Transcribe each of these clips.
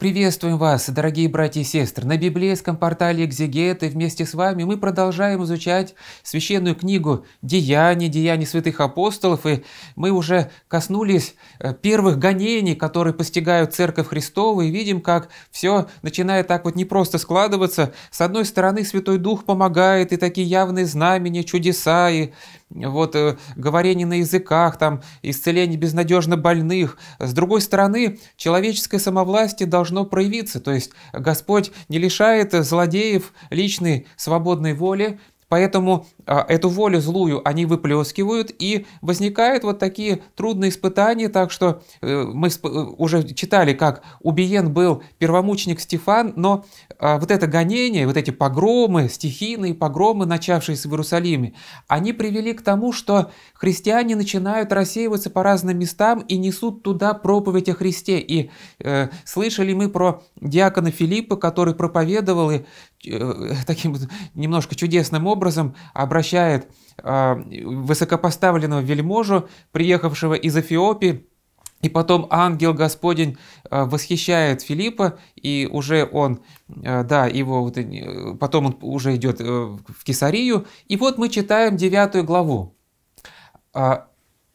Приветствуем вас, дорогие братья и сестры! На библейском портале Экзегеты вместе с вами мы продолжаем изучать священную книгу «Деяния», «Деяния святых апостолов», и мы уже коснулись э, первых гонений, которые постигают Церковь Христова, и видим, как все начинает так вот не просто складываться. С одной стороны, Святой Дух помогает, и такие явные знамения, чудеса, и вот, э, говорение на языках, там, исцеление безнадежно больных. С другой стороны, человеческое самовластие должно проявиться. То есть Господь не лишает злодеев личной свободной воли, Поэтому а, эту волю злую они выплескивают, и возникают вот такие трудные испытания. Так что э, мы э, уже читали, как убиен был первомученик Стефан, но а, вот это гонение, вот эти погромы, стихийные погромы, начавшиеся в Иерусалиме, они привели к тому, что христиане начинают рассеиваться по разным местам и несут туда проповедь о Христе. И э, слышали мы про диакона Филиппа, который проповедовал и Э, таким немножко чудесным образом обращает а, высокопоставленного вельможу, приехавшего из Эфиопии, и потом ангел Господень а, восхищает Филиппа, и уже он, а, да, его, э, потом он уже идет э, в Кесарию. И вот мы читаем девятую главу.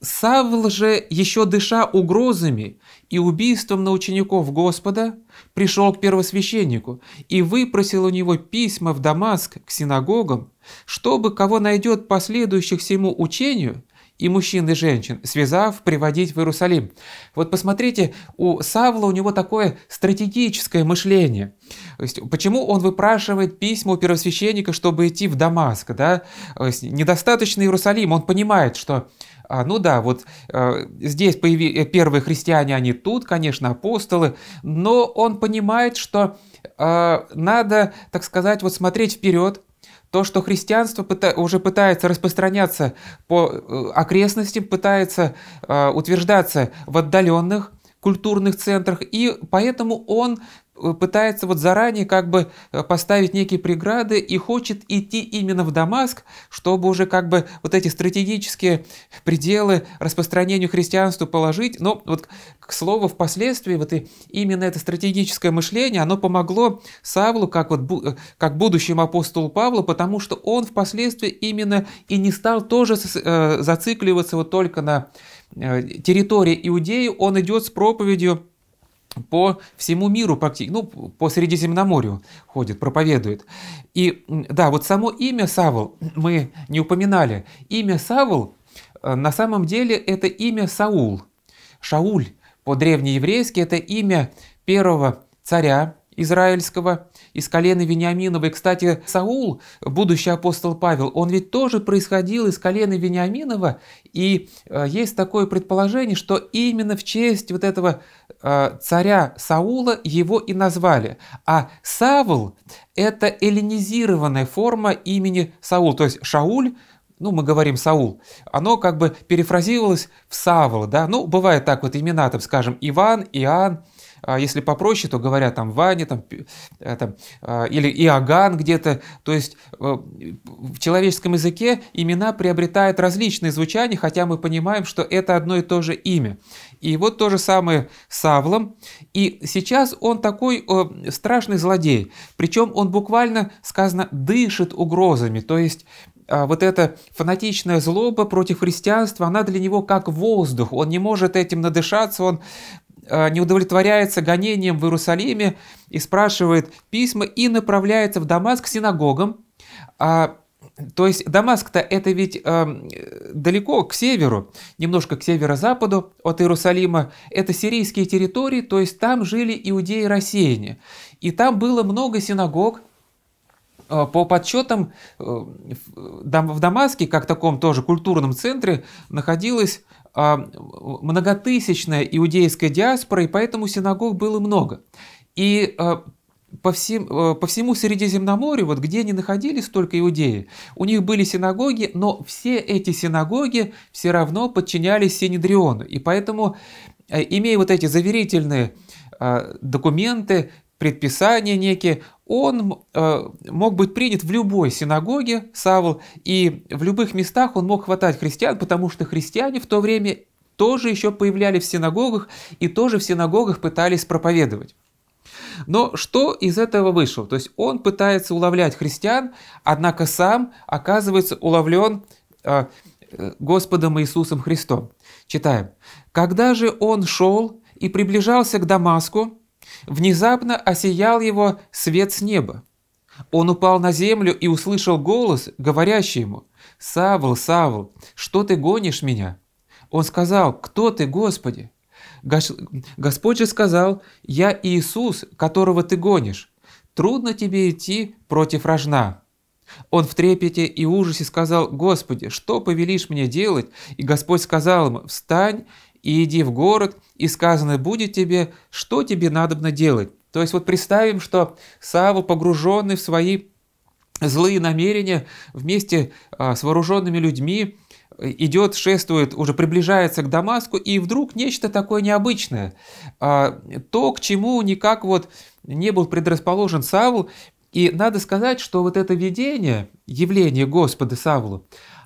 Савл же, еще дыша угрозами и убийством на учеников Господа, пришел к первосвященнику и выпросил у него письма в Дамаск к синагогам, чтобы кого найдет последующих всему учению, и мужчин, и женщин, связав, приводить в Иерусалим. Вот посмотрите, у Савла у него такое стратегическое мышление. То есть, почему он выпрашивает письма у первосвященника, чтобы идти в Дамаск? Да? Недостаточно Иерусалим, он понимает, что а, ну да, вот а, здесь появи... Э, первые христиане, они тут, конечно, апостолы, но он понимает, что а, надо, так сказать, вот смотреть вперед, то, что христианство пыта уже пытается распространяться по окрестностям, пытается э, утверждаться в отдаленных культурных центрах, и поэтому он пытается вот заранее как бы э, поставить некие преграды и хочет идти именно в Дамаск, чтобы уже как бы вот эти стратегические пределы распространению христианства положить. Но вот, к слову, впоследствии вот и именно это стратегическое мышление, оно помогло Савлу как, вот, э, как будущему апостолу Павлу, потому что он впоследствии именно и не стал тоже э, зацикливаться вот только на территории Иудеи, он идет с проповедью по всему миру практически, ну, по Средиземноморью ходит, проповедует. И да, вот само имя Савол мы не упоминали. Имя Савол э, на самом деле это имя Саул. Шауль по-древнееврейски это имя первого царя израильского из колена Вениаминова. И, кстати, Саул, будущий апостол Павел, он ведь тоже происходил из колена Вениаминова, и э, есть такое предположение, что именно в честь вот этого Э, царя Саула его и назвали. А Савл – это эллинизированная форма имени Саул. То есть Шауль, ну, мы говорим Саул, оно как бы перефразировалось в Савл, да. Ну, бывает так вот имена, там, скажем, Иван, Иоанн, а если попроще, то говорят там Ваня, там, э, там, э, или Иоганн где-то. То есть э, в человеческом языке имена приобретают различные звучания, хотя мы понимаем, что это одно и то же имя. И вот то же самое с Савлом. И сейчас он такой страшный злодей. Причем он буквально, сказано, дышит угрозами. То есть вот эта фанатичная злоба против христианства, она для него как воздух. Он не может этим надышаться, он Э, не удовлетворяется гонением в Иерусалиме и спрашивает письма и направляется в Дамаск к синагогам. А, то есть Дамаск-то это ведь э, далеко к северу, немножко к северо-западу от Иерусалима. Это сирийские территории, то есть там жили иудеи рассеяне. И там было много синагог, э, по подсчетам, э, в Дамаске, как таком тоже культурном центре, находилось а, многотысячная иудейская диаспора, и поэтому синагог было много. И а, по, всем, а, по всему Средиземноморью, вот где они находились только иудеи, у них были синагоги, но все эти синагоги все равно подчинялись Синедриону. И поэтому, э, имея вот эти заверительные документы, предписания некие, он э, мог быть принят в любой синагоге, Савл, и в любых местах он мог хватать христиан, потому что христиане в то время тоже еще появлялись в синагогах и тоже в синагогах пытались проповедовать. Но что из этого вышло? То есть он пытается уловлять христиан, однако сам оказывается уловлен э, Господом Иисусом Христом. Читаем. «Когда же он шел и приближался к Дамаску, Внезапно осиял его свет с неба. Он упал на землю и услышал голос, говорящий ему, «Савл, Савл, что ты гонишь меня?» Он сказал, «Кто ты, Господи?» Господь же сказал, «Я Иисус, которого ты гонишь. Трудно тебе идти против рожна». Он в трепете и ужасе сказал, «Господи, что повелишь мне делать?» И Господь сказал ему, «Встань и иди в город, и сказано будет тебе, что тебе надобно делать». То есть вот представим, что Саву, погруженный в свои злые намерения, вместе а, с вооруженными людьми, э, идет, шествует, уже приближается к Дамаску, и вдруг нечто такое необычное. А, то, к чему никак вот не был предрасположен Савл, и надо сказать, что вот это видение, явление Господа Савлу,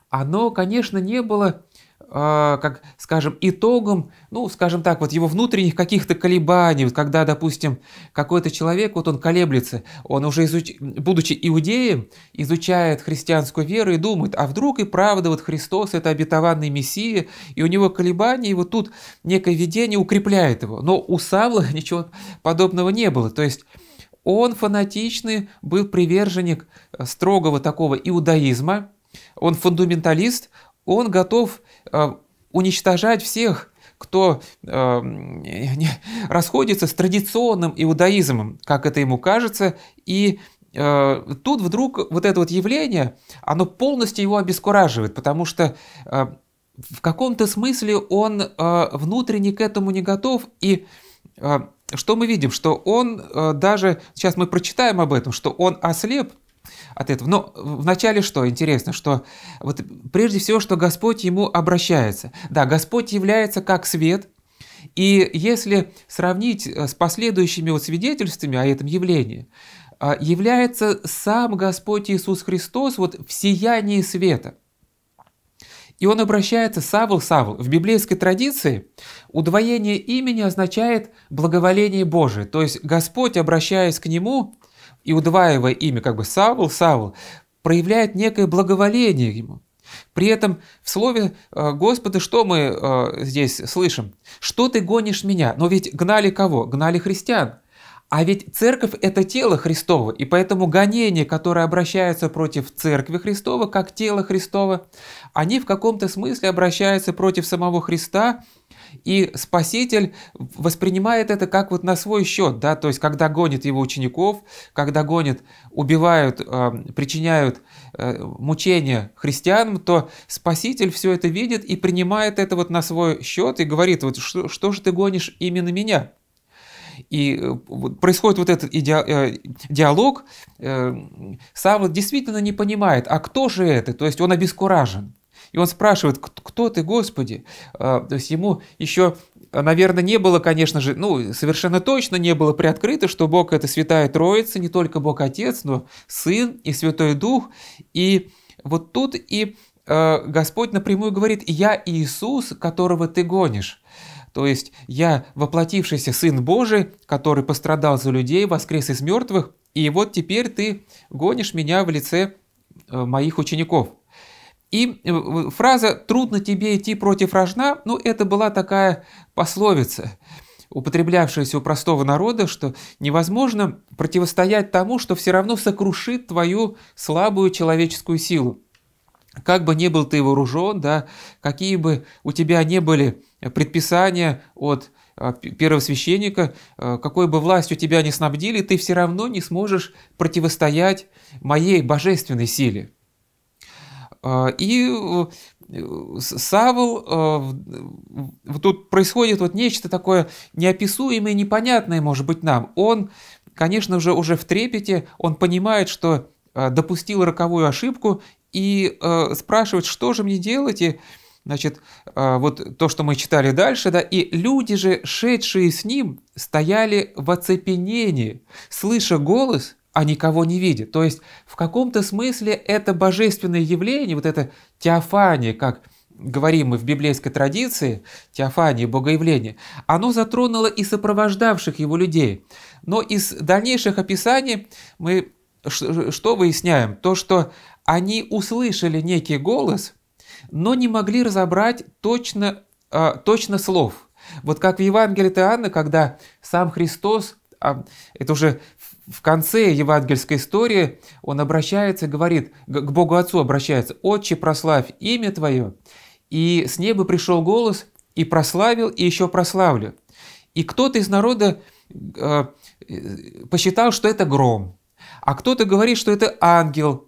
оно, конечно, не было а, как, скажем, итогом, ну, скажем так, вот его внутренних каких-то колебаний, вот когда, допустим, какой-то человек, вот он колеблется, он уже, изуч... будучи иудеем, изучает христианскую веру и думает, а вдруг и правда вот Христос – это обетованный Мессия, и у него колебания, и вот тут некое видение укрепляет его. Но у Савла ничего подобного не было, то есть он фанатичный был приверженник э, строгого такого иудаизма, он фундаменталист, он готов э, уничтожать всех, кто э, расходится с традиционным иудаизмом, как это ему кажется, и э, тут вдруг вот это вот явление, оно полностью его обескураживает, потому что э, в каком-то смысле он э, внутренне к этому не готов, и э, что мы видим, что он э, даже, сейчас мы прочитаем об этом, что он ослеп, от этого. Но вначале что интересно, что вот прежде всего, что Господь ему обращается. Да, Господь является как свет, и если сравнить э, с последующими вот свидетельствами о этом явлении, э, является сам Господь Иисус Христос вот в сиянии света. И он обращается Савл, Савл. В библейской традиции удвоение имени означает благоволение Божие. То есть Господь, обращаясь к нему, и удваивая имя как бы Савл, Савл, проявляет некое благоволение ему. При этом в слове э, Господа что мы э, здесь слышим? «Что ты гонишь меня?» Но ведь гнали кого? Гнали христиан. А ведь церковь – это тело Христово, и поэтому гонения, которые обращаются против церкви Христова, как тело Христова, они в каком-то смысле обращаются против самого Христа и Спаситель воспринимает это как вот на свой счет, да, то есть когда гонит его учеников, когда гонит, убивают, э, причиняют э, мучения христианам, то Спаситель все это видит и принимает это вот на свой счет и говорит, вот что, что же ты гонишь именно меня? И э, происходит вот этот э, диалог, э, сам действительно не понимает, а кто же это? То есть он обескуражен. И он спрашивает, кто ты, Господи? А, то есть ему еще, наверное, не было, конечно же, ну, совершенно точно не было приоткрыто, что Бог – это Святая Троица, не только Бог Отец, но Сын и Святой Дух. И вот тут и а, Господь напрямую говорит, «Я Иисус, которого ты гонишь». То есть я воплотившийся Сын Божий, который пострадал за людей, воскрес из мертвых, и вот теперь ты гонишь меня в лице э, моих учеников. И э, фраза «трудно тебе идти против рожна» ну, это была такая пословица, употреблявшаяся у простого народа, что невозможно противостоять тому, что все равно сокрушит твою слабую человеческую силу. Как бы ни был ты вооружен, да, какие бы у тебя не были предписания от а, первого священника, э, какой бы властью тебя не снабдили, ты все равно не сможешь противостоять моей божественной силе. А, и э, э, Савл, э, тут происходит вот нечто такое неописуемое, непонятное, может быть, нам. Он, конечно же, уже в трепете, он понимает, что допустил роковую ошибку и спрашивает, что же мне делать, и Значит, вот то, что мы читали дальше, да, и люди же, шедшие с ним, стояли в оцепенении, слыша голос, а никого не видит. То есть в каком-то смысле это божественное явление, вот это теофания, как говорим мы в библейской традиции, теофания, богоявление, оно затронуло и сопровождавших его людей. Но из дальнейших описаний мы что выясняем? То, что они услышали некий голос, но не могли разобрать точно, а, точно слов. Вот как в Евангелии Иоанна, когда сам Христос а, это уже в конце евангельской истории он обращается говорит, к Богу Отцу обращается, «Отче, прославь имя Твое». И с неба пришел голос, и прославил, и еще прославлю. И кто-то из народа э, посчитал, что это гром, а кто-то говорит, что это ангел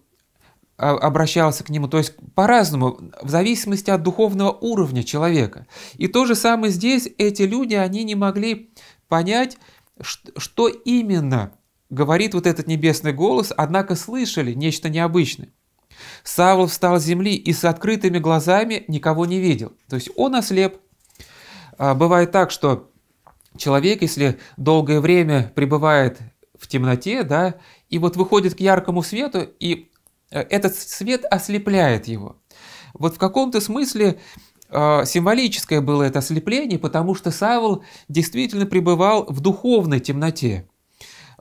а, обращался к нему, то есть по-разному, в зависимости от духовного уровня человека. И то же самое здесь, эти люди, они не могли понять, что именно говорит вот этот небесный голос, однако слышали нечто необычное. Савл встал с земли и с открытыми глазами никого не видел. То есть он ослеп. А, бывает так, что человек, если долгое время пребывает в темноте, да, и вот выходит к яркому свету, и э, этот свет ослепляет его. Вот в каком-то смысле э, символическое было это ослепление, потому что Савл действительно пребывал в духовной темноте.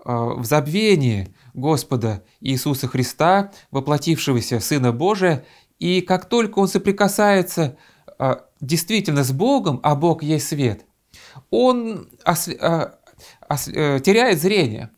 А, в забвении Господа Иисуса Христа, воплотившегося Сына Божия, и как только он соприкасается а, действительно с Богом, а Бог есть свет, он осле... А, осле... Э, теряет зрение,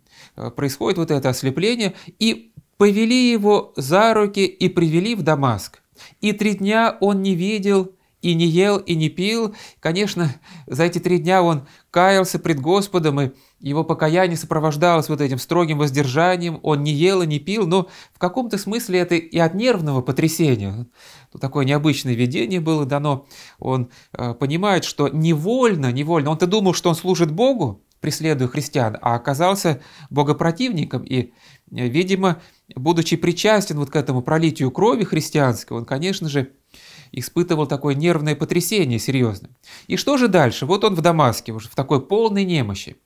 происходит вот это ослепление, и повели его за руки и привели в Дамаск. И три дня он не видел и не ел, и не пил. Конечно, за эти три дня он каялся пред Господом, и его покаяние сопровождалось вот этим строгим воздержанием. Он не ел и не пил, но в каком-то смысле это и от нервного потрясения. Такое необычное видение было дано. Он э, понимает, что невольно, невольно, он-то думал, что он служит Богу, преследуя христиан, а оказался богопротивником и, э, видимо, будучи причастен вот к этому пролитию крови христианской, он, конечно же, испытывал такое нервное потрясение серьезное. И что же дальше? Вот он в Дамаске, уже в такой полной немощи.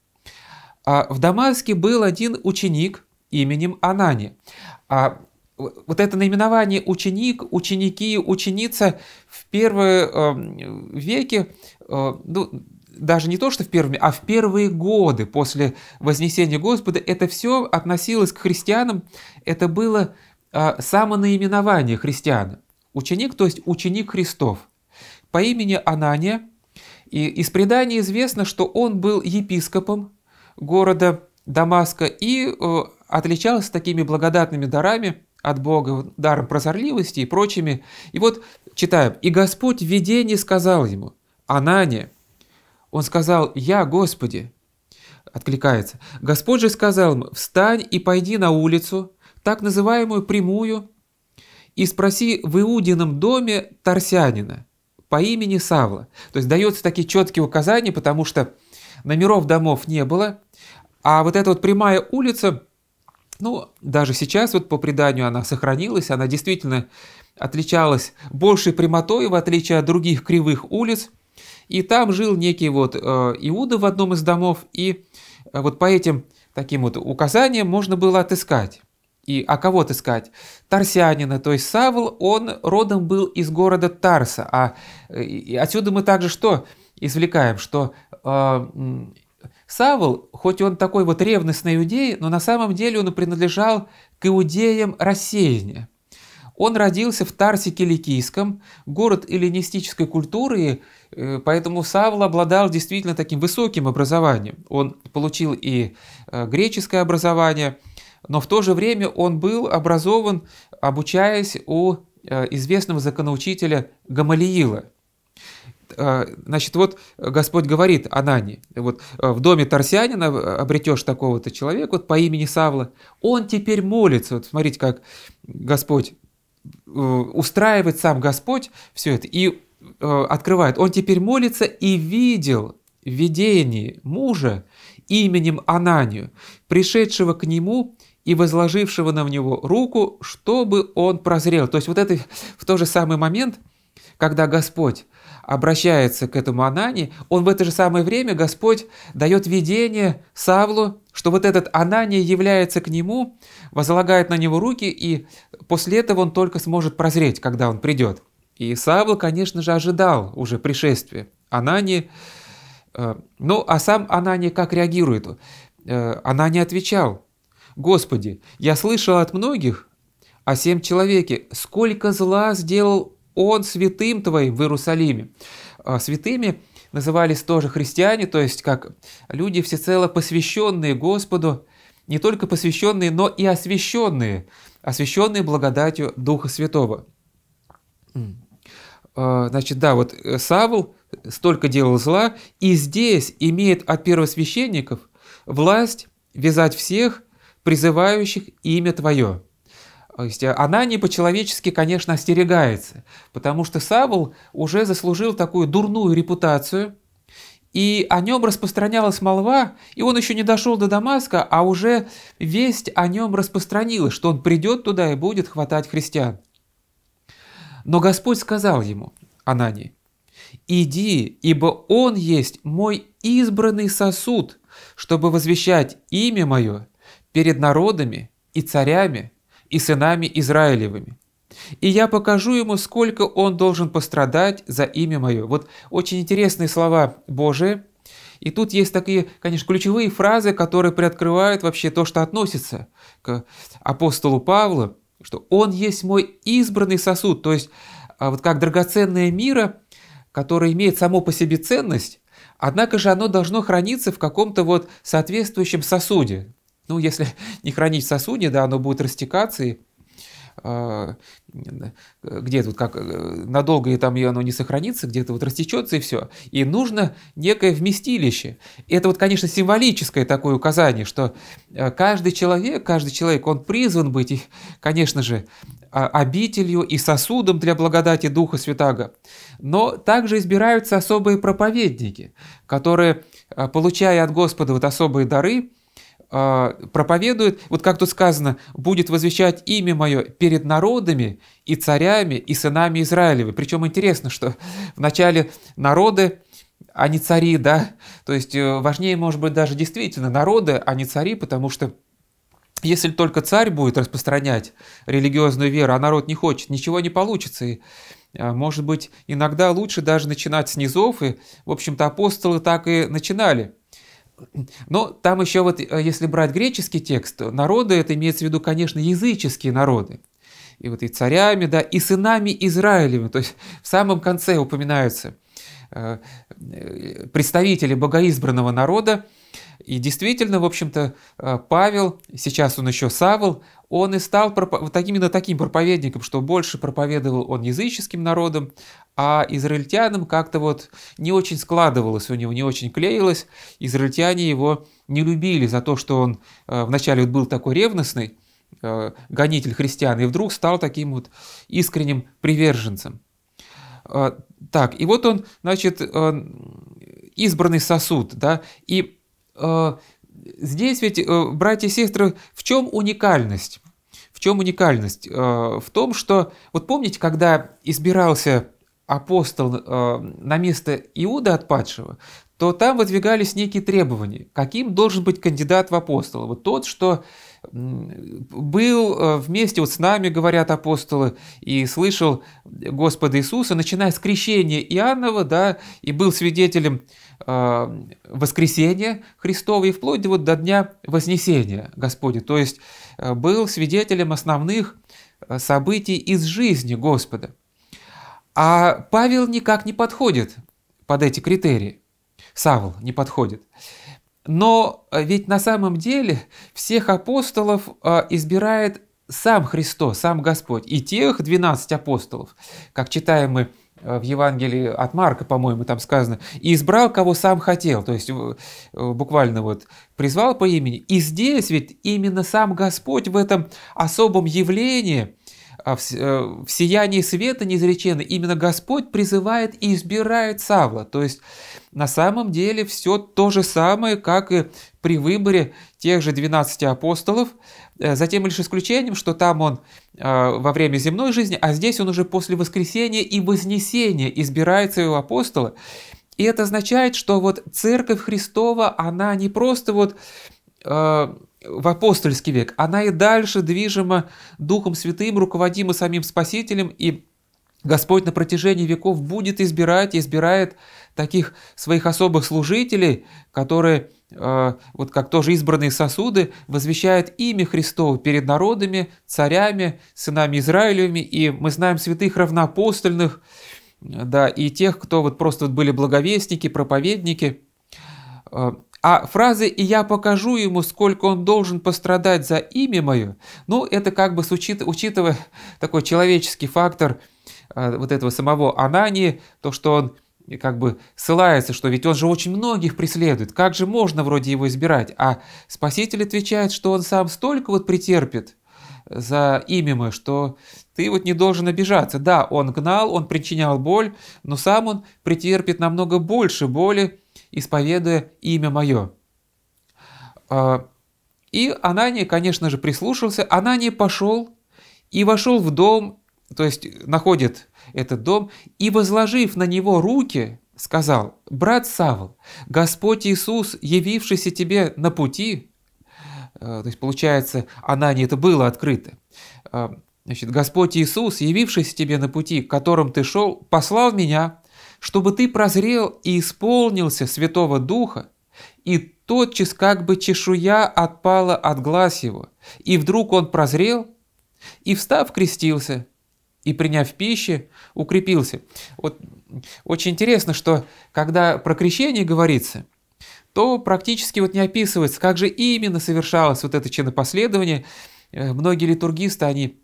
А в Дамаске был один ученик именем Анани. А вот это наименование ученик, ученики, ученица в первые э, веки, э, ну, даже не то, что в первые а в первые годы после Вознесения Господа, это все относилось к христианам, это было э, самонаименование христиан. Ученик, то есть ученик Христов по имени Анания. И из предания известно, что он был епископом города Дамаска и э, отличался такими благодатными дарами от Бога, даром прозорливости и прочими. И вот читаем. «И Господь в видении сказал ему, Анания». Он сказал, «Я, Господи». Откликается. Господь же сказал ему, «Встань и пойди на улицу, так называемую прямую, и спроси в Иудином доме Тарсянина по имени Савла. То есть даются такие четкие указания, потому что номеров домов не было, а вот эта вот прямая улица, ну, даже сейчас вот по преданию она сохранилась, она действительно отличалась большей прямотой, в отличие от других кривых улиц. И там жил некий вот э, Иуда в одном из домов, и э, вот по этим таким вот указаниям можно было отыскать. И, а кого искать? Тарсянина, то есть Савл, он родом был из города Тарса. А э, и отсюда мы также что извлекаем? Что э, Савл, хоть он такой вот ревностный иудей, но на самом деле он принадлежал к иудеям рассеяния. Он родился в Тарсе Киликийском, город эллинистической культуры, и э, поэтому Савл обладал действительно таким высоким образованием. Он получил и э, греческое образование – но в то же время он был образован, обучаясь у э, известного законоучителя Гамалиила. Э, значит, вот Господь говорит Анане, вот э, в доме Тарсянина обретешь такого-то человека вот, по имени Савла, он теперь молится. Вот смотрите, как Господь устраивает сам Господь все это и открывает. Он теперь молится и видел видение мужа именем Ананию, пришедшего к нему и возложившего на него руку, чтобы он прозрел. То есть вот это в тот же самый момент, когда Господь обращается к этому Анане, он в это же самое время, Господь дает видение Савлу, что вот этот Анания является к нему, возлагает на него руки, и после этого он только сможет прозреть, когда он придет. И Савл, конечно же, ожидал уже пришествия Анании. Э, ну, а сам Анания как реагирует? Э, Анания отвечал – Господи, я слышал от многих о семь человеке, сколько зла сделал он святым твоим в Иерусалиме. А, святыми назывались тоже христиане, то есть как люди всецело посвященные Господу, не только посвященные, но и освященные, освященные благодатью Духа Святого. А, значит, да, вот э, Савл столько делал зла, и здесь имеет от первосвященников власть вязать всех призывающих имя Твое». То есть Анани э, по-человечески, конечно, остерегается, потому что Савл уже заслужил такую дурную репутацию, и о нем распространялась молва, и он еще не дошел до Дамаска, а уже весть о нем распространилась, что он придет туда и будет хватать христиан. Но Господь сказал ему, Анани, «Иди, ибо он есть мой избранный сосуд, чтобы возвещать имя мое перед народами и царями и сынами Израилевыми. И я покажу ему, сколько он должен пострадать за имя мое». Вот очень интересные слова Божии. И тут есть такие, конечно, ключевые фразы, которые приоткрывают вообще то, что относится к апостолу Павлу, что «он есть мой избранный сосуд», то есть а, вот как драгоценное мира, которое имеет само по себе ценность, однако же оно должно храниться в каком-то вот соответствующем сосуде, ну, если не хранить в сосуде, да, оно будет растекаться и а, где то вот как надолго и там и оно не сохранится, где-то вот растечется и все. И нужно некое вместилище. И это вот, конечно, символическое такое указание, что э, каждый человек, каждый человек, он призван быть, конечно же, а, обителью и сосудом для благодати Духа Святаго. Но также избираются особые проповедники, которые, э, получая от Господа вот особые дары, а, проповедует, вот как тут сказано, будет возвещать имя мое перед народами и царями и сынами Израилевы. Причем интересно, что вначале народы, а не цари, да, то есть э, важнее, может быть, даже действительно народы, а не цари, потому что если только царь будет распространять религиозную веру, а народ не хочет, ничего не получится. И, э, может быть, иногда лучше даже начинать с низов, и, в общем-то, апостолы так и начинали – но там еще вот, э, если брать греческий текст, народы, это имеется в виду, конечно, языческие народы. И вот и царями, да, и сынами Израилевыми. То есть в самом конце упоминаются – Э, представители богоизбранного народа. И действительно, в общем-то, э, Павел, сейчас он еще Савл, он и стал вот именно таким проповедником, что больше проповедовал он языческим народам, а израильтянам как-то вот не очень складывалось у него, не очень клеилось. Израильтяне его не любили за то, что он э, вначале был такой ревностный, гонитель христиан, и вдруг стал таким вот искренним приверженцем. А, так, и вот он, значит, э, избранный сосуд, да, и э, здесь ведь, э, братья и сестры, в чем уникальность? В чем уникальность? В том, что, вот помните, когда избирался апостол на место Иуда отпадшего, то там выдвигались некие требования, каким должен быть кандидат в апостола. Вот тот, что был э, вместе вот с нами, говорят апостолы, и слышал Господа Иисуса, начиная с крещения Иоаннова, да, и был свидетелем э, воскресения Христова и вплоть вот до дня Вознесения Господня. То есть э, был свидетелем основных э, событий из жизни Господа. А Павел никак не подходит под эти критерии. Савл не подходит. Но э, ведь на самом деле всех апостолов э, избирает сам Христос, сам Господь. И тех 12 апостолов, как читаем мы э, в Евангелии от Марка, по-моему, там сказано, и избрал, кого сам хотел, то есть буквально вот призвал по имени. И здесь ведь именно сам Господь в этом особом явлении – а в, э, в сиянии света неизреченной именно Господь призывает и избирает Савла. То есть на самом деле все то же самое, как и при выборе тех же 12 апостолов, э, затем лишь исключением, что там он э, во время земной жизни, а здесь он уже после воскресения и вознесения избирает своего апостола. И это означает, что вот церковь Христова, она не просто вот в апостольский век, она и дальше движима Духом Святым, руководима самим Спасителем, и Господь на протяжении веков будет избирать и избирает таких своих особых служителей, которые, э, вот как тоже избранные сосуды, возвещают имя Христово перед народами, царями, сынами Израилевыми, и мы знаем святых равноапостольных, да, и тех, кто вот просто вот были благовестники, проповедники э, – а фразы «и я покажу ему, сколько он должен пострадать за имя мое», ну, это как бы, с учит, учитывая такой человеческий фактор э, вот этого самого Анании, то, что он как бы ссылается, что ведь он же очень многих преследует, как же можно вроде его избирать? А Спаситель отвечает, что он сам столько вот претерпит за имя мое, что ты вот не должен обижаться. Да, он гнал, он причинял боль, но сам он претерпит намного больше боли, исповедуя имя мое». А, и Анания, конечно же, прислушался. Анания пошел и вошел в дом, то есть находит этот дом, и, возложив на него руки, сказал, «Брат Савл, Господь Иисус, явившийся тебе на пути, э, то есть, получается, Анане это было открыто. Э, значит, Господь Иисус, явившийся тебе на пути, которым ты шел, послал меня, чтобы ты прозрел и исполнился Святого Духа, и тотчас как бы чешуя отпала от глаз его, и вдруг он прозрел, и встав крестился, и приняв пищи, укрепился. Вот очень интересно, что когда про крещение говорится, то практически вот не описывается, как же именно совершалось вот это чинопоследование. Э, многие литургисты, они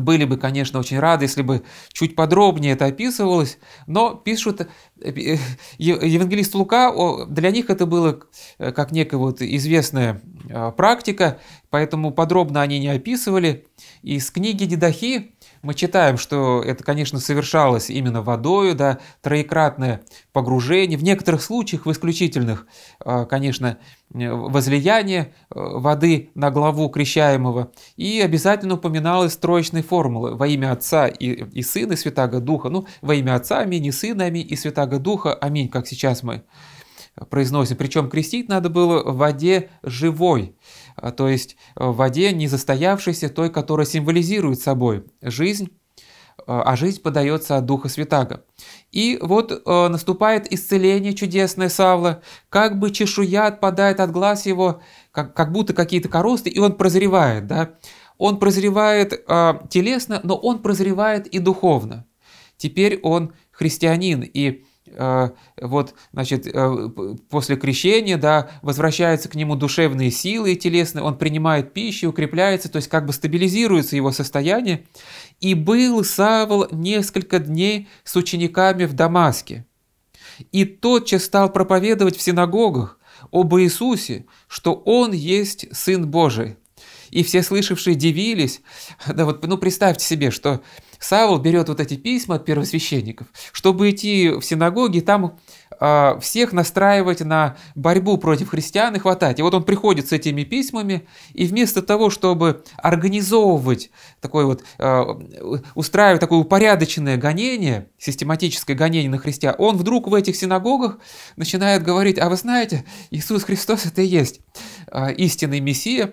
были бы, конечно, очень рады, если бы чуть подробнее это описывалось, но пишут э, э, э, евангелист Лука, для них это было как некая вот известная а, практика, поэтому подробно они не описывали. Из книги Дедахи мы читаем, что это, конечно, совершалось именно водою, да, троекратное погружение. В некоторых случаях, в исключительных, э, конечно, э, возлияние э, воды на главу крещаемого. И обязательно упоминалась троечная формулы во имя Отца и, и Сына, и Святаго Духа. Ну, во имя Отца, аминь, и Сына, аминь, и Святаго Духа, аминь, как сейчас мы произносим. Причем крестить надо было в воде живой. А, то есть э, в воде не застоявшейся, той, которая символизирует собой жизнь, э, а жизнь подается от Духа Святаго. И вот э, наступает исцеление чудесное Савла, как бы чешуя отпадает от глаз его, как, как будто какие-то коросты, и он прозревает, да? Он прозревает э, телесно, но он прозревает и духовно. Теперь он христианин, и Э, вот, значит, э, после крещения, да, возвращаются к нему душевные силы и телесные, он принимает пищу, укрепляется, то есть как бы стабилизируется его состояние. И был Савол несколько дней с учениками в Дамаске. И тотчас стал проповедовать в синагогах об Иисусе, что Он есть Сын Божий. И все слышавшие дивились. Да вот, ну представьте себе, что Савл берет вот эти письма от первосвященников, чтобы идти в синагоги там а, всех настраивать на борьбу против христиан и хватать. И вот он приходит с этими письмами, и вместо того, чтобы организовывать такой вот, а, устраивать такое упорядоченное гонение, систематическое гонение на христиан, он вдруг в этих синагогах начинает говорить, а вы знаете, Иисус Христос это и есть а, истинный Мессия,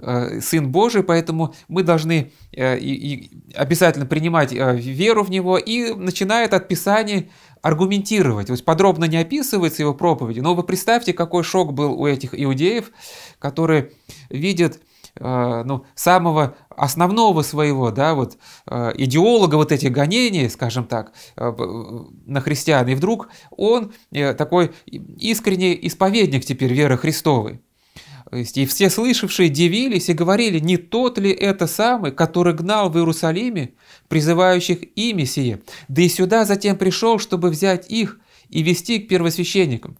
Э, Сын Божий, поэтому мы должны э, обязательно принимать э, веру в Него. И начинает от Писания аргументировать. То есть подробно не описывается его проповеди, но вы представьте, какой шок был у этих иудеев, которые видят ну, самого основного своего, да, вот идеолога вот этих гонений, скажем так, на христиан. И вдруг он такой искренний исповедник теперь веры Христовой и все слышавшие дивились и говорили, не тот ли это самый, который гнал в Иерусалиме призывающих ими сие, да и сюда затем пришел, чтобы взять их и вести к первосвященникам.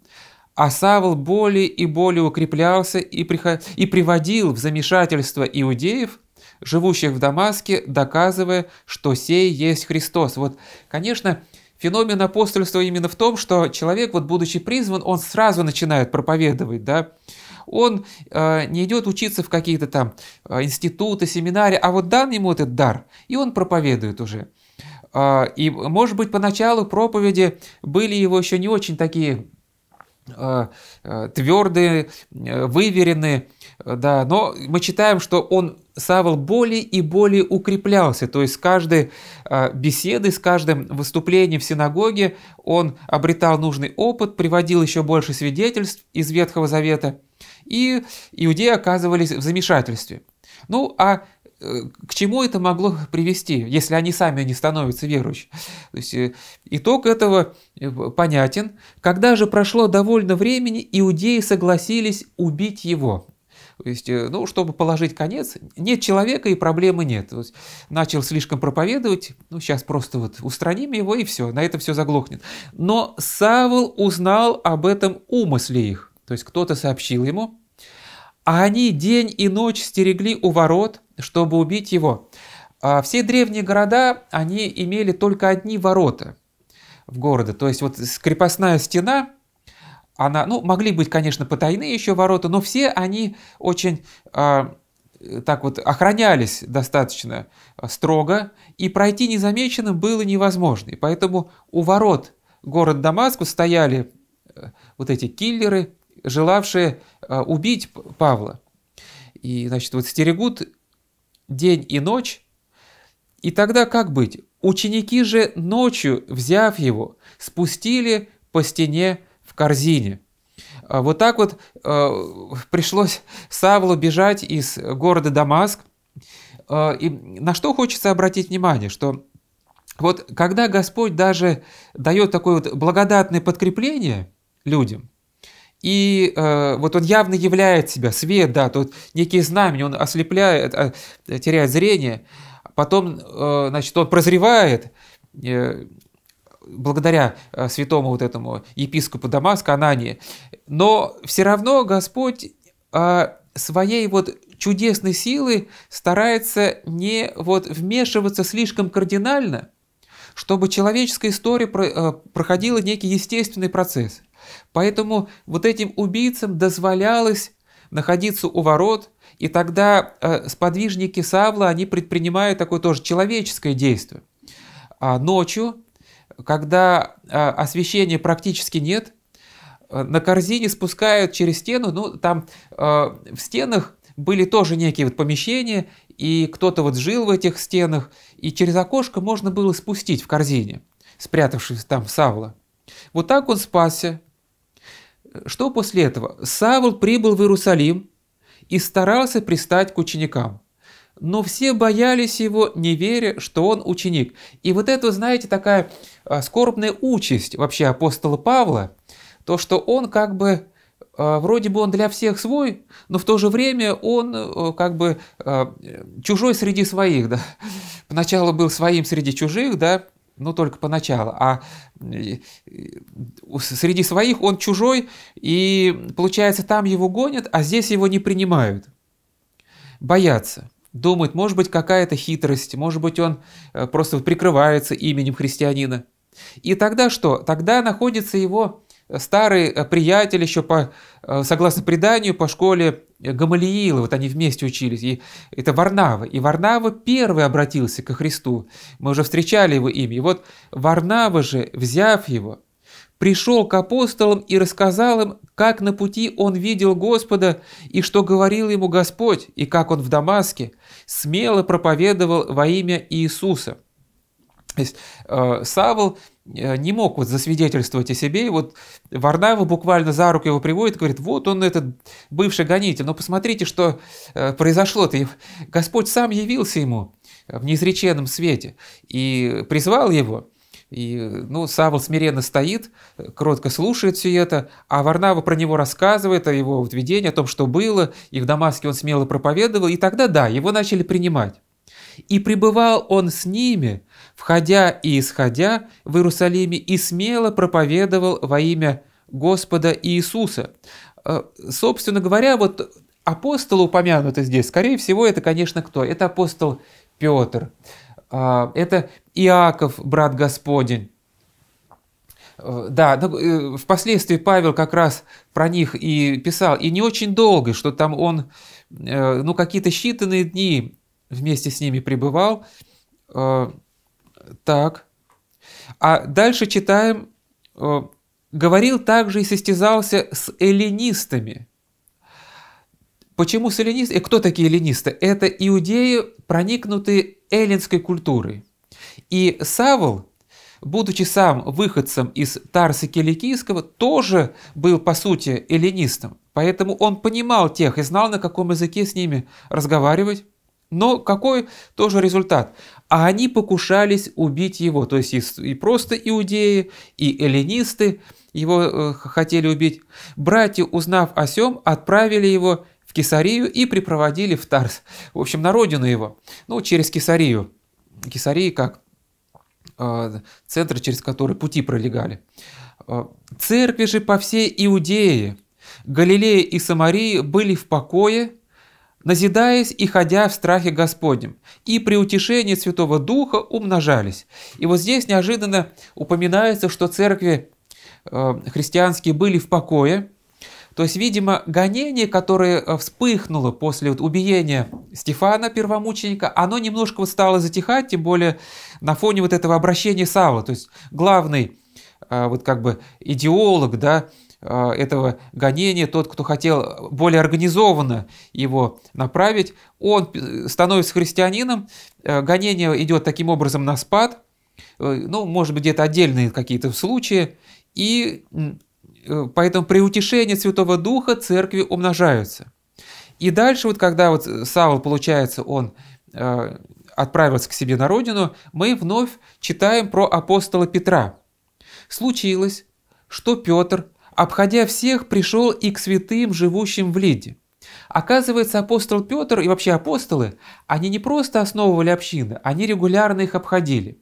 А Савл более и более укреплялся и, приход... и приводил в замешательство иудеев, живущих в Дамаске, доказывая, что сей есть Христос. Вот, конечно, феномен апостольства именно в том, что человек, вот будучи призван, он сразу начинает проповедовать, да, он э, не идет учиться в какие-то там э, институты, семинарии, а вот дан ему этот дар, и он проповедует уже. Э, и, может быть, поначалу проповеди были его еще не очень такие твердые, выверенные, да, но мы читаем, что он, Савол, более и более укреплялся, то есть с каждой беседы, с каждым выступлением в синагоге он обретал нужный опыт, приводил еще больше свидетельств из Ветхого Завета – и иудеи оказывались в замешательстве. Ну, а э, к чему это могло привести, если они сами не становятся верующими? То есть э, итог этого э, понятен. Когда же прошло довольно времени, иудеи согласились убить его. То есть, ну, чтобы положить конец, нет человека и проблемы нет. То есть, начал слишком проповедовать, ну, сейчас просто вот устраним его и все, на этом все заглохнет. Но Савл узнал об этом умысле их. То есть кто-то сообщил ему, а они день и ночь стерегли у ворот, чтобы убить его. А все древние города, они имели только одни ворота в городе. То есть вот крепостная стена, она, ну, могли быть, конечно, потайные еще ворота, но все они очень а, так вот охранялись достаточно а, строго, и пройти незамеченным было невозможно. И поэтому у ворот города Дамаску стояли э, вот эти киллеры, желавшие а, убить Павла. И, значит, вот стерегут день и ночь. И тогда как быть? Ученики же ночью, взяв его, спустили по стене в корзине. А вот так вот э, пришлось Савлу бежать из города Дамаск. Э, и на что хочется обратить внимание, что вот когда Господь даже дает такое вот благодатное подкрепление людям, и э, вот он явно являет себя, свет, да, тут некие знамения он ослепляет, а, э, теряет зрение, потом, э, значит, он прозревает, э, благодаря э, святому вот этому епископу Дамаска, Анании, но все равно Господь э, своей вот чудесной силы старается не вот вмешиваться слишком кардинально, чтобы человеческая история э, проходила некий естественный процесс – Поэтому вот этим убийцам дозволялось находиться у ворот, и тогда э, сподвижники Савла, они предпринимают такое тоже человеческое действие. А ночью, когда э, освещения практически нет, э, на корзине спускают через стену, ну там э, в стенах были тоже некие вот помещения, и кто-то вот жил в этих стенах, и через окошко можно было спустить в корзине, спрятавшись там в Савла. Вот так он спасся, что после этого? Савл прибыл в Иерусалим и старался пристать к ученикам. Но все боялись его, не веря, что он ученик. И вот это, знаете, такая а, скорбная участь вообще апостола Павла, то, что он как бы а, вроде бы он для всех свой, но в то же время он э, как бы а, чужой среди своих, да. Поначалу был своим среди чужих, да, ну только поначалу, а э, среди своих он чужой, и получается там его гонят, а здесь его не принимают. Боятся. Думают, может быть какая-то хитрость, может быть он э, просто прикрывается именем христианина. И тогда что? Тогда находится его старый э, приятель еще по, э, согласно преданию, по школе Гамалиила, вот они вместе учились, и это Варнава. И Варнава первый обратился ко Христу, мы уже встречали его имя. И вот Варнава же, взяв его, пришел к апостолам и рассказал им, как на пути он видел Господа и что говорил ему Господь, и как он в Дамаске смело проповедовал во имя Иисуса. То есть э, Савл э, не мог вот засвидетельствовать о себе, и вот Варнаева буквально за руку его приводит, говорит, вот он этот бывший гонитель, но посмотрите, что э, произошло-то. Господь сам явился ему в неизреченном свете и призвал его. И, ну, Савл смиренно стоит, кротко слушает все это, а Варнава про него рассказывает, о его видении, о том, что было, и в Дамаске он смело проповедовал, и тогда, да, его начали принимать и пребывал он с ними, входя и исходя в Иерусалиме, и смело проповедовал во имя Господа Иисуса. Э, собственно говоря, вот апостол упомянутый здесь, скорее всего, это, конечно, кто? Это апостол Петр, а, это Иаков, брат Господень, э, да, ну, э, впоследствии Павел как раз про них и писал, и не очень долго, что там он, ну, какие-то считанные дни вместе с ними пребывал. Э, так. А дальше читаем. Э, Говорил также и состязался с эллинистами. Почему с эллинистами? Кто такие эллинисты? Это иудеи, проникнутые эллинской культурой. И Савл, будучи сам выходцем из Тарса Киликийского, тоже был, по сути, эллинистом. Поэтому он понимал тех и знал, на каком языке с ними разговаривать. Но какой тоже результат? А они покушались убить его, то есть и просто иудеи, и эллинисты его э, хотели убить. Братья, узнав о сем, отправили его в Кесарию и припроводили в Тарс, в общем, на родину его, ну, через Кесарию. Кесарии как э, центр, через который пути пролегали. Э, церкви же по всей Иудее, Галилее и Самарии были в покое – назидаясь и ходя в страхе Господнем, и при утешении Святого Духа умножались. И вот здесь неожиданно упоминается, что церкви э, христианские были в покое, то есть, видимо, гонение, которое э, вспыхнуло после вот убиения Стефана, первомученика, оно немножко вот стало затихать, тем более на фоне вот этого обращения Савла. То есть, главный э, вот как бы идеолог, да, а, этого гонения, тот, кто хотел более организованно его направить, он становится христианином, э, гонение идет таким образом на спад, э, ну, может быть, где-то отдельные какие-то случаи, и э, поэтому при утешении Святого Духа церкви умножаются. И дальше вот когда вот Савл, получается, он отправился к себе на родину, мы вновь читаем про апостола Петра. Случилось, что Петр Обходя всех, пришел и к святым, живущим в Лиде. Оказывается, апостол Петр и вообще апостолы, они не просто основывали общины, они регулярно их обходили.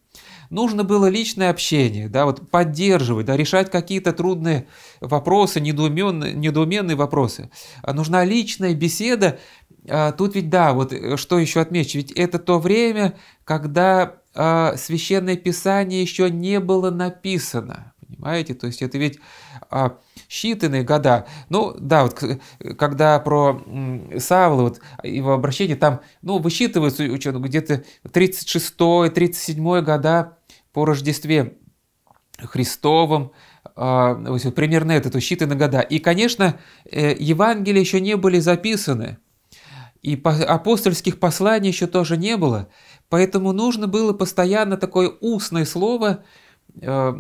Нужно было личное общение, да, вот поддерживать, да, решать какие-то трудные вопросы, недоуменные, недоуменные вопросы. Нужна личная беседа. А, тут ведь, да, вот э, что еще отмечу, ведь это то время, когда а, Священное Писание еще не было написано. Понимаете? То есть это ведь а, считанные года. Ну, да, вот когда про Савла, вот его обращение, там, ну, высчитывается, ученые где-то 36-37 года по Рождестве Христовом, а, примерно это, то считанные года. И, конечно, э, Евангелия еще не были записаны, и апостольских посланий еще тоже не было, поэтому нужно было постоянно такое устное слово – Э,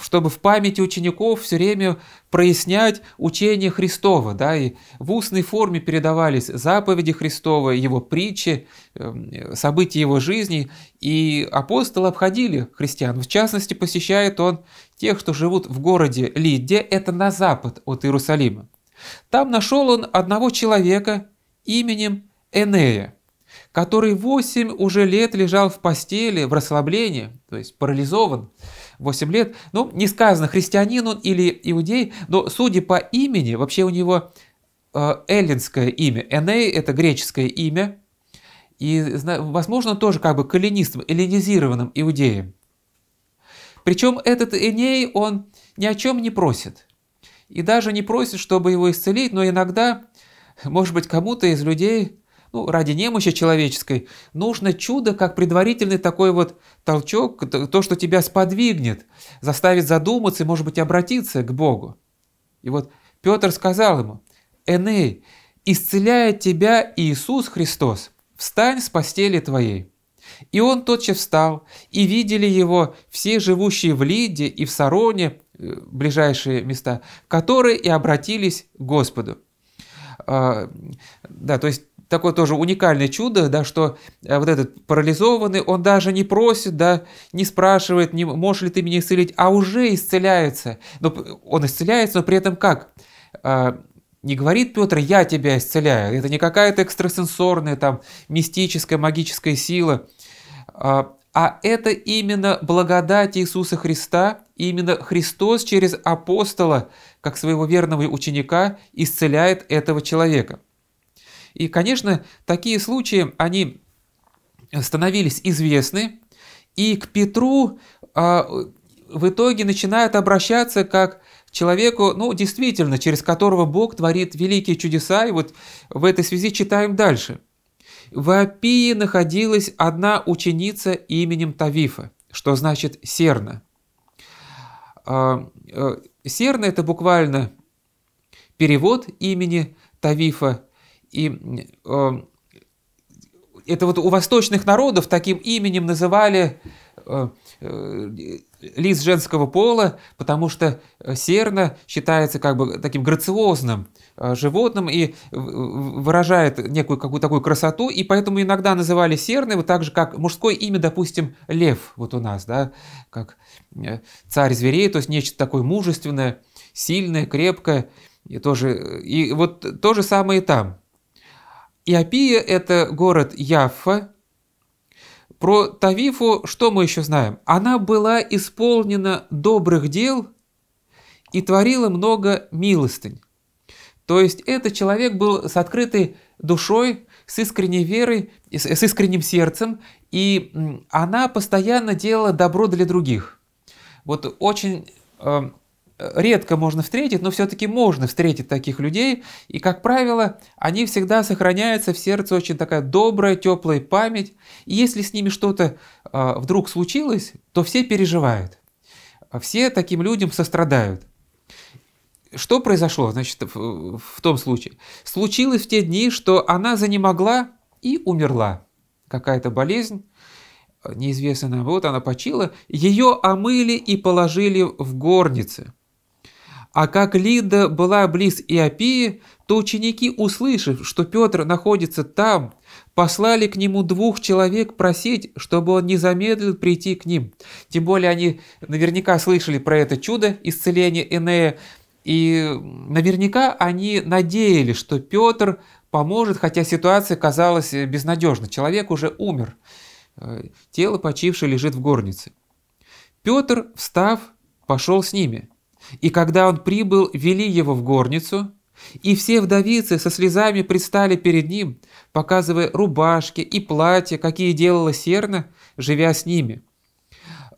чтобы в памяти учеников все время прояснять учение Христова, да, и в устной форме передавались заповеди Христова, его притчи, э, события его жизни, и апостолы обходили христиан. В частности, посещает он тех, кто живут в городе Лидде, это на запад от Иерусалима. Там нашел он одного человека именем Энея, который 8 уже лет лежал в постели, в расслаблении, то есть парализован 8 лет. Ну, не сказано, христианин он или иудей, но судя по имени, вообще у него э, эллинское имя, Эней – это греческое имя, и, возможно, тоже как бы калинистом, эллинизированным иудеем. Причем этот Эней, он ни о чем не просит. И даже не просит, чтобы его исцелить, но иногда, может быть, кому-то из людей ну, ради немощи человеческой, нужно чудо как предварительный такой вот толчок, то, что тебя сподвигнет, заставит задуматься и, может быть, обратиться к Богу. И вот Петр сказал ему, «Эней, исцеляет тебя Иисус Христос, встань с постели твоей». И он тотчас встал, и видели его все живущие в Лиде и в Сароне, э, ближайшие места, которые и обратились к Господу. А, да, то есть такое тоже уникальное чудо, да, что э, вот этот парализованный, он даже не просит, да, не спрашивает, не, можешь ли ты меня исцелить, а уже исцеляется. Но он исцеляется, но при этом как? А, не говорит Петр, я тебя исцеляю. Это не какая-то экстрасенсорная, там, мистическая, магическая сила. А, а это именно благодать Иисуса Христа, именно Христос через апостола, как своего верного ученика, исцеляет этого человека. И, конечно, такие случаи, они становились известны, и к Петру а, в итоге начинают обращаться как человеку, ну, действительно, через которого Бог творит великие чудеса, и вот в этой связи читаем дальше. В Апии находилась одна ученица именем Тавифа, что значит «серна». А, э, «Серна» — это буквально перевод имени Тавифа, и э, это вот у восточных народов таким именем называли э, э, лис женского пола, потому что э, серна считается как бы таким грациозным э, животным и э, выражает некую какую такую красоту, и поэтому иногда называли серной, вот так же, как мужское имя, допустим, лев вот у нас, да, как царь зверей, то есть нечто такое мужественное, сильное, крепкое, и, тоже, и вот то же самое и там – Иопия – это город Яффа. Про Тавифу что мы еще знаем? Она была исполнена добрых дел и творила много милостынь. То есть этот человек был с открытой душой, с искренней верой, с искренним сердцем, и она постоянно делала добро для других. Вот очень э, редко можно встретить, но все-таки можно встретить таких людей. И, как правило, они всегда сохраняются в сердце очень такая добрая, теплая память. И если с ними что-то э, вдруг случилось, то все переживают. Все таким людям сострадают. Что произошло, значит, в, в том случае? Случилось в те дни, что она занемогла и умерла. Какая-то болезнь, э, неизвестная, вот она почила. Ее омыли и положили в горнице. А как Лида была близ Иопии, то ученики, услышав, что Петр находится там, послали к нему двух человек просить, чтобы он не замедлил прийти к ним. Тем более они наверняка слышали про это чудо исцеления Энея, и наверняка они надеялись, что Петр поможет, хотя ситуация казалась безнадежной. Человек уже умер. Э, тело почившее лежит в горнице. Петр, встав, пошел с ними – и когда он прибыл, вели его в горницу, и все вдовицы со слезами предстали перед ним, показывая рубашки и платья, какие делала Серна, живя с ними.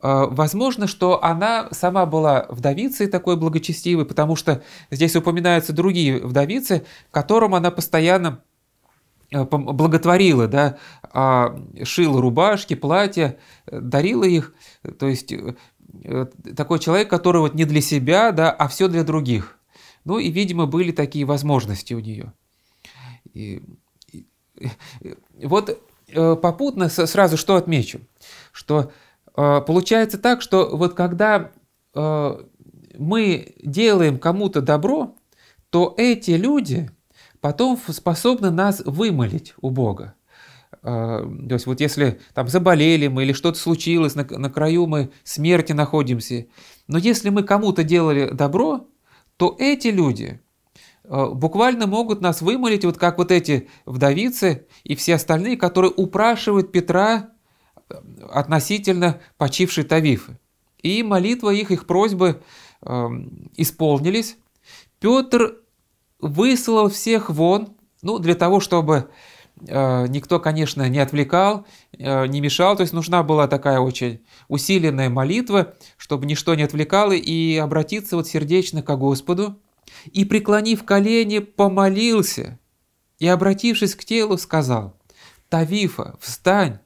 А, возможно, что она сама была вдовицей такой благочестивой, потому что здесь упоминаются другие вдовицы, которым она постоянно э, благотворила, да, а, шила рубашки, платья, дарила их. То есть э, Э, такой человек, который вот не для себя, да, а все для других. Ну и, видимо, были такие возможности у нее. И, и, вот э, попутно сразу что отмечу, что э, получается так, что вот когда э, мы делаем кому-то добро, то эти люди потом способны нас вымолить у Бога. А, то есть вот если там заболели мы или что-то случилось, на, на краю мы смерти находимся, но если мы кому-то делали добро, то эти люди а, буквально могут нас вымолить, вот как вот эти вдовицы и все остальные, которые упрашивают Петра а, относительно почившей Тавифы. И молитва их, их просьбы э, исполнились. Петр выслал всех вон, ну, для того, чтобы Э, никто, конечно, не отвлекал, э, не мешал, то есть нужна была такая очень усиленная молитва, чтобы ничто не отвлекало, и обратиться вот сердечно к Господу, и, преклонив колени, помолился, и, обратившись к телу, сказал, «Тавифа, встань!»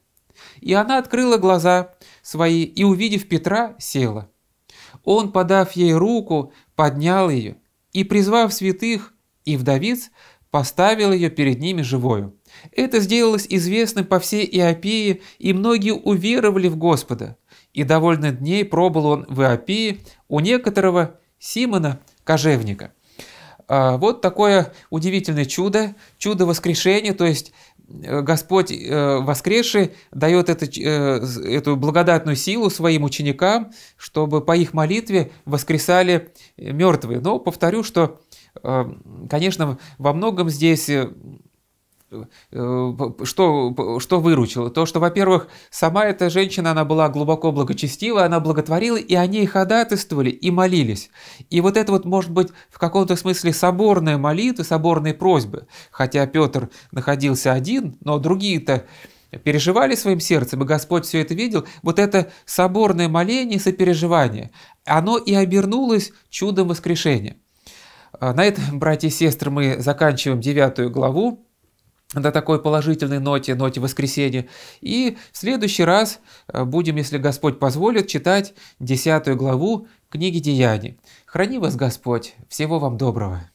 И она открыла глаза свои, и, увидев Петра, села. Он, подав ей руку, поднял ее, и, призвав святых и вдовиц, поставил ее перед ними живою. Это сделалось известным по всей Иопии, и многие уверовали в Господа. И довольно дней пробыл он в Иопии у некоторого Симона Кожевника. А, вот такое удивительное чудо, чудо воскрешения, то есть э, Господь э, воскресший дает это, э, эту благодатную силу своим ученикам, чтобы по их молитве воскресали мертвые. Но повторю, что, конечно, во многом здесь Э, что, что выручило? То, что, во-первых, сама эта женщина, она была глубоко благочестива, она благотворила, и о ней ходатайствовали и молились. И вот это вот, может быть, в каком-то смысле соборная молитва, соборные просьбы. Хотя Петр находился один, но другие-то переживали своим сердцем, и Господь все это видел. Вот это соборное моление, сопереживание, оно и обернулось чудом воскрешения. Э, на этом, братья и сестры, мы заканчиваем девятую главу на такой положительной ноте, ноте воскресения. И в следующий раз э, будем, если Господь позволит, читать 10 главу книги Деяний. Храни вас Господь, всего вам доброго.